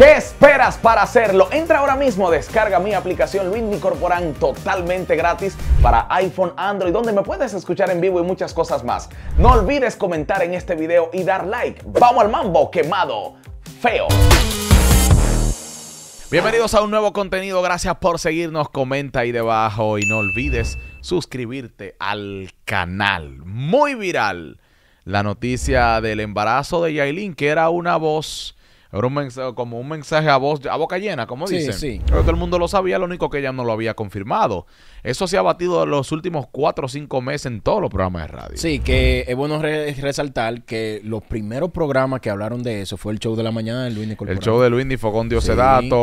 ¿Qué esperas para hacerlo? Entra ahora mismo, descarga mi aplicación Luis Corporan totalmente gratis para iPhone, Android, donde me puedes escuchar en vivo y muchas cosas más. No olvides comentar en este video y dar like. Vamos al mambo quemado, feo. Bienvenidos a un nuevo contenido, gracias por seguirnos, comenta ahí debajo y no olvides suscribirte al canal. Muy viral la noticia del embarazo de Yailin, que era una voz era un como un mensaje a voz, a boca llena, como dicen. Sí. todo el mundo lo sabía, lo único que ella no lo había confirmado. Eso se ha batido en los últimos cuatro o cinco meses en todos los programas de radio. Sí, que es bueno resaltar que los primeros programas que hablaron de eso fue el show de la mañana de Luis Nicolás. El show de Luis fue con Dios sí.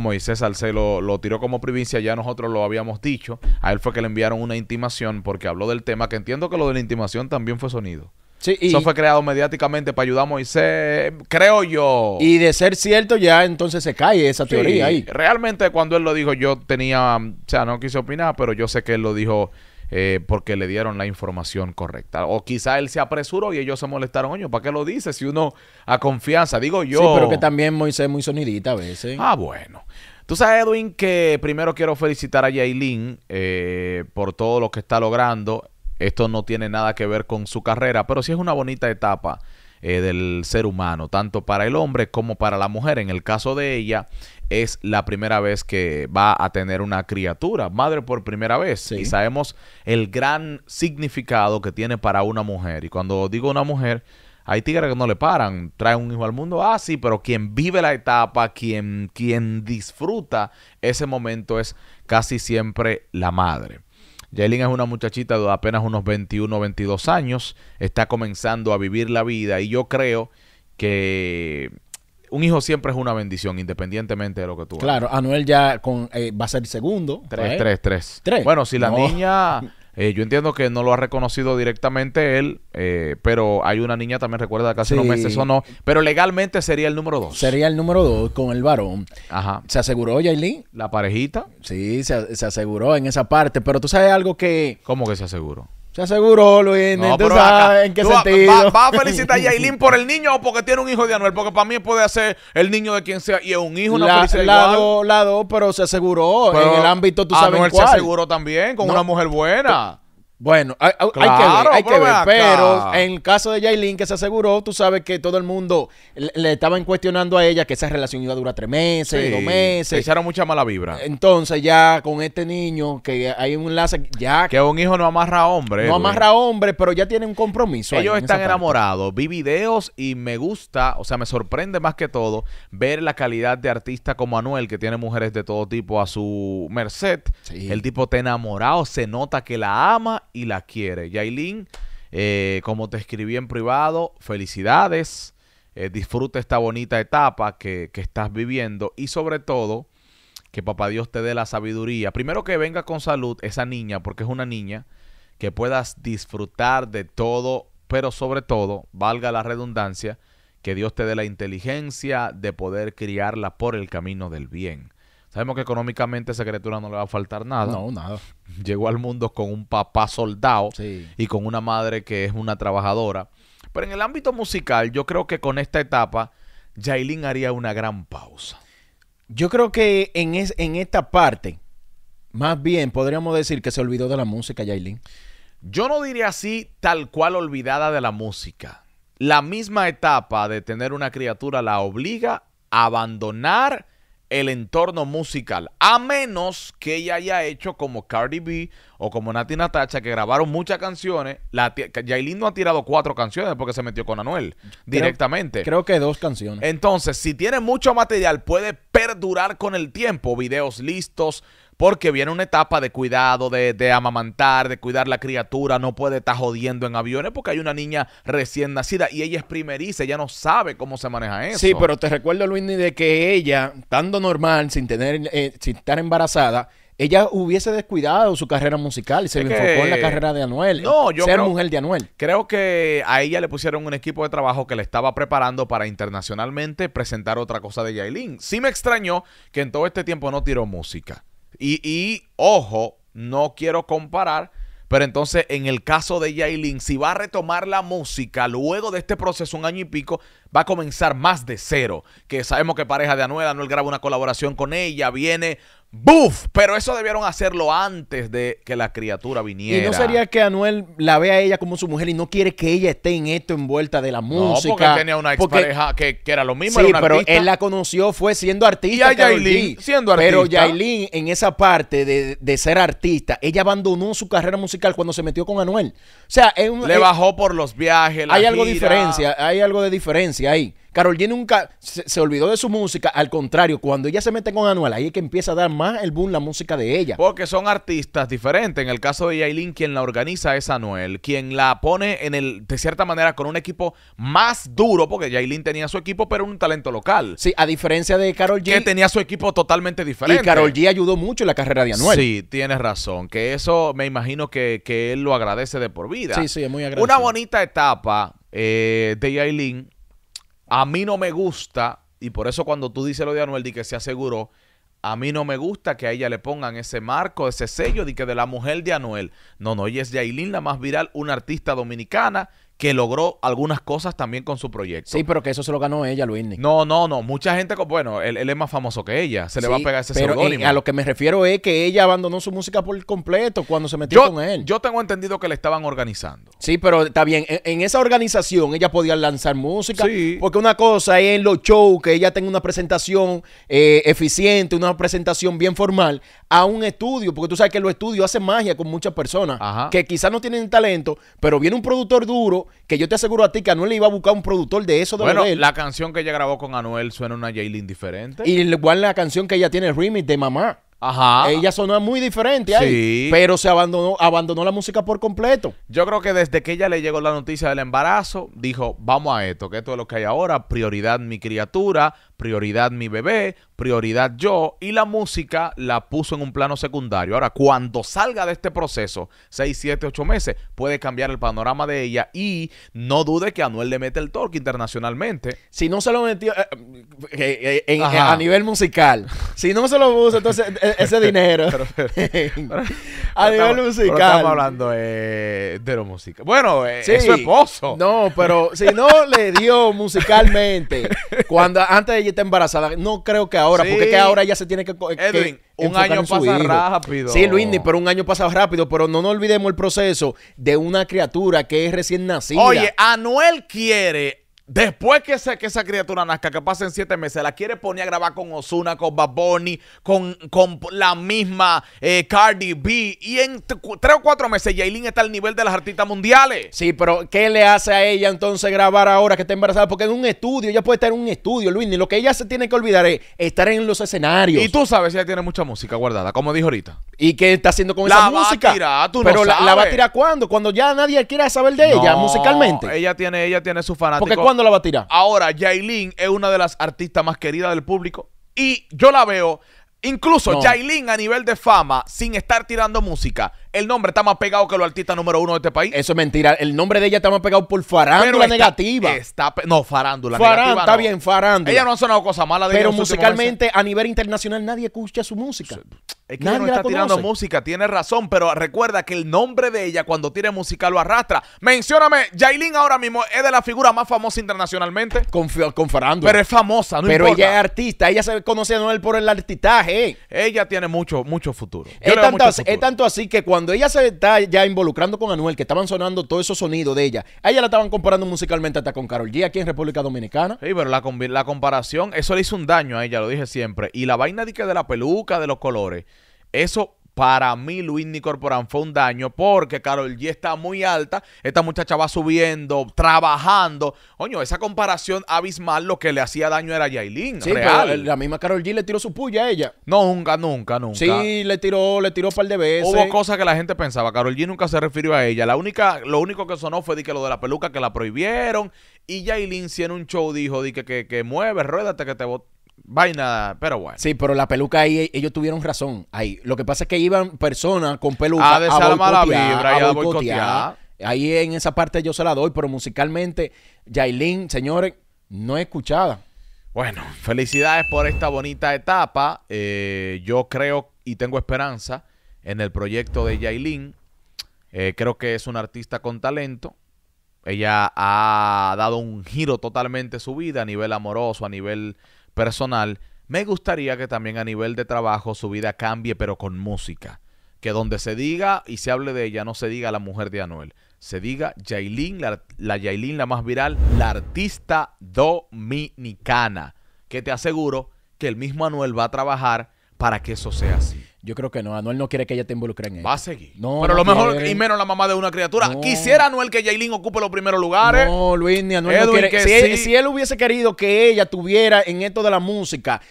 Moisés Salcedo lo, tiró como provincia, ya nosotros lo habíamos dicho. A él fue que le enviaron una intimación porque habló del tema, que entiendo que lo de la intimación también fue sonido. Eso fue creado mediáticamente para ayudar a Moisés, creo yo. Y de ser cierto, ya entonces se cae esa teoría ahí. Realmente, cuando él lo dijo, yo tenía. O sea, no quise opinar, pero yo sé que él lo dijo eh, porque le dieron la información correcta. O quizá él se apresuró y ellos se molestaron. oño, ¿para qué lo dice si uno a confianza? Digo yo. Sí, pero que también Moisés es muy sonidita a veces. Ah, bueno. Tú sabes, Edwin, que primero quiero felicitar a Yailin eh, por todo lo que está logrando. Esto no tiene nada que ver con su carrera, pero sí es una bonita etapa eh, del ser humano, tanto para el hombre como para la mujer. En el caso de ella, es la primera vez que va a tener una criatura, madre por primera vez. Y sabemos el gran significado que tiene para una mujer. Y cuando digo una mujer, hay tigres que no le paran, trae un hijo al mundo, ah, sí, pero quien vive la etapa, quien, quien disfruta ese momento es casi siempre la madre. Yailin es una muchachita de apenas unos 21, 22 años, está comenzando a vivir la vida y yo creo que un hijo siempre es una bendición, independientemente de lo que tú hagas. Claro, Anuel ya eh, va a ser segundo. ¿eh? Tres, tres, tres, Bueno, si la niña Eh, yo entiendo que no lo ha reconocido directamente él, eh, pero hay una niña también, recuerda, casi sí. unos meses o no. Pero legalmente sería el número dos. Sería el número dos con el varón. Ajá. ¿Se aseguró, Yailin? La parejita. Sí, se, se aseguró en esa parte. Pero tú sabes algo que. ¿Cómo que se aseguró? Se aseguró, Luis. en qué sentido. va a felicitar a Yailin por el niño o porque tiene un hijo de Anuel? Porque para mí puede ser el niño de quien sea y es un hijo, una la, felicidad la dos, pero se aseguró en el ámbito, tú sabes Anuel se aseguró también con una mujer buena. Bueno, hay, que ver, hay que ver. Pero en el caso de Jailin, que se aseguró, tú sabes que todo el mundo le, estaban cuestionando a ella que esa relación iba a durar tres meses, dos meses. Echaron mucha mala vibra. Entonces, ya con este niño, que hay un enlace, ya. Que un hijo no amarra a hombre. No amarra a hombre, pero ya tiene un compromiso. Ellos están enamorados. Vi videos y me gusta, o sea, me sorprende más que todo ver la calidad de artista como Anuel, que tiene mujeres de todo tipo a su merced. El tipo está enamorado, se nota que la ama y la quiere. Yailin, eh, como te escribí en privado, felicidades. Eh, disfruta esta bonita etapa que, que estás viviendo y sobre todo que papá Dios te dé la sabiduría. Primero que venga con salud esa niña, porque es una niña, que puedas disfrutar de todo, pero sobre todo, valga la redundancia, que Dios te dé la inteligencia de poder criarla por el camino del bien. Sabemos que económicamente a esa criatura no le va a faltar nada. No, nada. Llegó al mundo con un papá soldado y con una madre que es una trabajadora. Pero en el ámbito musical, yo creo que con esta etapa, Jailin haría una gran pausa. Yo creo que en, en esta parte, más bien podríamos decir que se olvidó de la música, Jailin. Yo no diría así, tal cual olvidada de la música. La misma etapa de tener una criatura la obliga a abandonar el entorno musical. A menos que ella haya hecho como Cardi B o como Nati Natacha, que grabaron muchas canciones. La Yailin no ha tirado cuatro canciones porque se metió con Anuel directamente. Creo, creo que dos canciones. Entonces, si tiene mucho material, puede perdurar con el tiempo. Videos listos, porque viene una etapa de cuidado, de, amamantar, de cuidar la criatura, no puede estar jodiendo en aviones porque hay una niña recién nacida y ella es primeriza, ella no sabe cómo se maneja eso. Sí, pero te recuerdo, Luis, de que ella, estando normal, sin, tener, eh, sin estar embarazada, ella hubiese descuidado su carrera musical y se enfocó en la carrera de Anuel. No, yo ser mujer de Anuel. Creo que a ella le pusieron un equipo de trabajo que le estaba preparando para internacionalmente presentar otra cosa de Yailin. Sí me extrañó que en todo este tiempo no tiró música. Y, ojo, no quiero comparar, pero entonces en el caso de Yailin, si va a retomar la música luego de este proceso, un año y pico, va a comenzar más de cero. Que sabemos que pareja de Anuel, Anuel graba una colaboración con ella, viene ¡Buf! Pero eso debieron hacerlo antes de que la criatura viniera. ¿Y no sería que Anuel la vea a ella como su mujer y no quiere que ella esté en esto envuelta de la música? No, porque tenía una expareja que, era lo mismo. Sí, era pero él la conoció fue siendo artista. Y a siendo artista. Pero Yailin, en esa parte de, ser artista, ella abandonó su carrera musical cuando se metió con Anuel. O sea, es un, Le bajó por los viajes, Hay algo de diferencia, hay algo de diferencia ahí. Carol G nunca se, olvidó de su música, al contrario, cuando ella se mete con Anuel, ahí es que empieza a dar más el boom la música de ella. Porque son artistas diferentes. En el caso de Yailin, quien la organiza es Anuel, quien la pone en el, de cierta manera, con un equipo más duro, porque Yailin tenía su equipo, pero un talento local. Sí, a diferencia de Carol G. Que tenía su equipo totalmente diferente. Y Carol G ayudó mucho en la carrera de Anuel. Sí, tienes razón. Que eso me imagino que, él lo agradece de por vida. Sí, sí, es muy agradecido. Una bonita etapa eh, de Yailin a mí no me gusta, y por eso cuando tú dices lo de Anuel, di que se aseguró, a mí no me gusta que a ella le pongan ese marco, ese sello de que de la mujer de Anuel. No, no, ella es Yailin, la más viral, una artista dominicana que logró algunas cosas también con su proyecto. Sí, pero que eso se lo ganó ella, Luis. No, no, no. Mucha gente, bueno, él, es más famoso que ella. Se le va a pegar ese pero eh, a lo que me refiero es que ella abandonó su música por completo cuando se metió con él. Yo tengo entendido que le estaban organizando. Sí, pero está bien. E, en, esa organización ella podía lanzar música. Sí. Porque una cosa es en los shows que ella tenga una presentación eh, eficiente, una presentación bien formal a un estudio, porque tú sabes que los estudios hacen magia con muchas personas que quizás no tienen talento, pero viene un productor duro que yo te aseguro a ti que Anuel le iba a buscar un productor de eso de Bueno, la canción que ella grabó con Anuel suena una Jaylin diferente. Y igual la canción que ella tiene remix de mamá. Ajá. Ella sonó muy diferente ahí. Pero se abandonó, abandonó la música por completo. Yo creo que desde que ella le llegó la noticia del embarazo, dijo, vamos a esto, que esto es lo que hay ahora, prioridad mi criatura, prioridad mi bebé, prioridad yo, y la música la puso en un plano secundario. Ahora, cuando salga de este proceso, 6, 7, 8 meses, puede cambiar el panorama de ella y no dude que Anuel le mete el torque internacionalmente. Si no se lo metió eh, eh, eh, a nivel musical, si no se lo puso, entonces ese dinero a nivel musical. estamos hablando de lo musical. Bueno, es su esposo. No, pero si no le dio musicalmente, cuando antes de está embarazada. No creo que ahora, porque que ahora ella se tiene que. Edwin, un año pasa rápido. Sí, Luindy pero un año pasa rápido. Pero no nos olvidemos el proceso de una criatura que es recién nacida. Oye, Anuel quiere Después que, que, esa criatura nazca, que pasen siete meses, la quiere poner a grabar con Osuna, con Bad con, la misma eh, Cardi B. Y en tres o cuatro meses, Yailin está al nivel de las artistas mundiales. Sí, pero ¿qué le hace a ella entonces grabar ahora que está embarazada? Porque en un estudio, ella puede estar en un estudio, Luis. Ni lo que ella se tiene que olvidar es estar en los escenarios. Y tú sabes si ella tiene mucha música guardada, como dijo ahorita. ¿Y qué está haciendo con la esa música? La va a tirar, tú pero la, la, va a tirar cuándo? Cuando ya nadie quiera saber de ella musicalmente. Ella tiene, ella tiene su fanático. cuando la va a tirar? Ahora, Yailin es una de las artistas más queridas del público y yo la veo. Incluso no. a nivel de fama, sin estar tirando música, el nombre está más pegado que los artistas número uno de este país. Eso es mentira. El nombre de ella está más pegado por farándula negativa. Está, no, farándula farándula Está bien, farándula. Ella no ha sonado cosas mala Pero musicalmente, a nivel internacional, nadie escucha su música. Es que no está tirando música, tiene razón, pero recuerda que el nombre de ella cuando tiene música lo arrastra. Mencióname, Jailin ahora mismo es de la figura más famosa internacionalmente. Con, con Pero es famosa, no Pero ella es artista, ella se conoce a Anuel por el artistaje. Ella tiene mucho, mucho futuro. Es tanto, así que cuando ella se está ya involucrando con Anuel, que estaban sonando todos esos sonidos de ella, ella la estaban comparando musicalmente hasta con Carol G aquí en República Dominicana. Sí, pero la, la comparación, eso le hizo un daño a ella, lo dije siempre. Y la vaina de que de la peluca, de los colores. Eso para mí, Luis Nicorporán fue un daño porque Carol G está muy alta. Esta muchacha va subiendo, trabajando. Coño, esa comparación abismal lo que le hacía daño era Yailin. Sí, real. la misma Carol G le tiró su puya a ella. No, nunca, nunca, nunca. Sí, le tiró, le tiró un par de veces. Hubo cosas que la gente pensaba. Carol G nunca se refirió a ella. La única, lo único que sonó fue que lo de la peluca que la prohibieron. Y Yailin, si en un show dijo di que, que, mueve, ruédate que te, vaina, pero bueno. Sí, pero la peluca ahí, ellos tuvieron razón. Ahí. Lo que pasa es que iban personas con peluca a, la boicotear. Ahí en esa parte yo se la doy, pero musicalmente, Yailin, señores, no he escuchada. Bueno, felicidades por esta bonita etapa. Eh, yo creo y tengo esperanza en el proyecto de Yailin. Eh, creo que es una artista con talento. Ella ha dado un giro totalmente su vida a nivel amoroso, a nivel personal, me gustaría que también a nivel de trabajo su vida cambie, pero con música. Que donde se diga y se hable de ella, no se diga la mujer de Anuel. Se diga Yailin, la, la Yailin la más viral, la artista dominicana. Que te aseguro que el mismo Anuel va a trabajar para que eso sea así. Yo creo que no. Anuel no quiere que ella te involucre en eso. Va a seguir. No, Pero lo mejor y menos la mamá de una criatura. Quisiera Anuel que Jailin ocupe los primeros lugares. No, Luis, ni Anuel quiere. si, él, hubiese querido que ella tuviera en esto de la música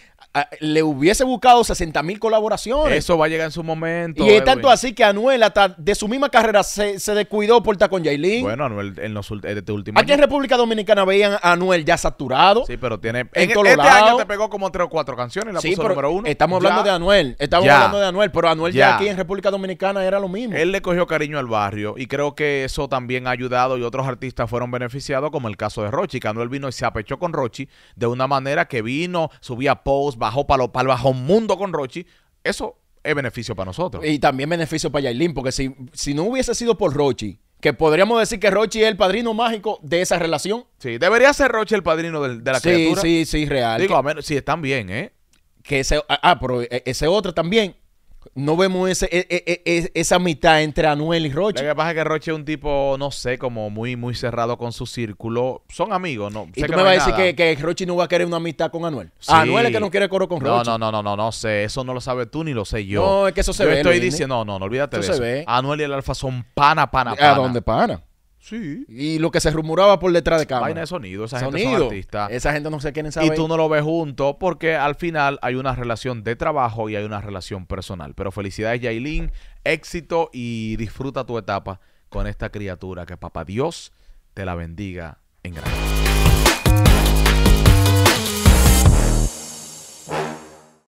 le hubiese buscado 60 mil colaboraciones. Eso va a llegar en su momento. Y es tanto así que Anuel, hasta de su misma carrera, se, descuidó por estar con Jaylin. Bueno, Anuel, en los este último Aquí en República Dominicana veían a Anuel ya saturado. Sí, pero tiene. En, e-, este año te pegó como tres o cuatro canciones la puso número uno. Estamos hablando de Anuel. Estamos hablando de Anuel, pero Anuel ya. aquí en República Dominicana era lo mismo. Él le cogió cariño al barrio y creo que eso también ha ayudado y otros artistas fueron beneficiados, como el caso de Rochi, que Anuel vino y se apechó con Rochi de una manera que vino, subía post bajó para, el bajo mundo con Rochi, eso es beneficio para nosotros. Y también beneficio para Yailin, porque si, si no hubiese sido por Rochi, que podríamos decir que Rochi es el padrino mágico de esa relación. Sí, debería ser Rochi el padrino de, la criatura. Sí, sí, sí, real. Digo, a menos, si están bien, ¿eh? Que ese, ah, ah pero e, ese otro también no vemos ese, e, e, e, esa mitad entre Anuel y Roche. Lo que pasa es que Roche es un tipo, no sé, como muy, muy cerrado con su círculo. Son amigos, ¿no? y me vas a decir que, Roche no va a querer una amistad con Anuel. Ah, Anuel es que no quiere coro con Roche. No, no, no, no, no, no sé. Eso no lo sabes tú ni lo sé yo. No, es que eso se ve. estoy diciendo, no, no, no, olvídate de Anuel y el Alfa son pana, pana, pana. ¿A dónde pana? Sí. Y lo que se rumoraba por detrás de cámara. Vaina de sonido, esa sonido. gente son artistas. Esa gente no se quién saber. Y tú no lo ves junto porque al final hay una relación de trabajo y hay una relación personal. Pero felicidades, Yailin, éxito y disfruta tu etapa con esta criatura que papá Dios te la bendiga en grande.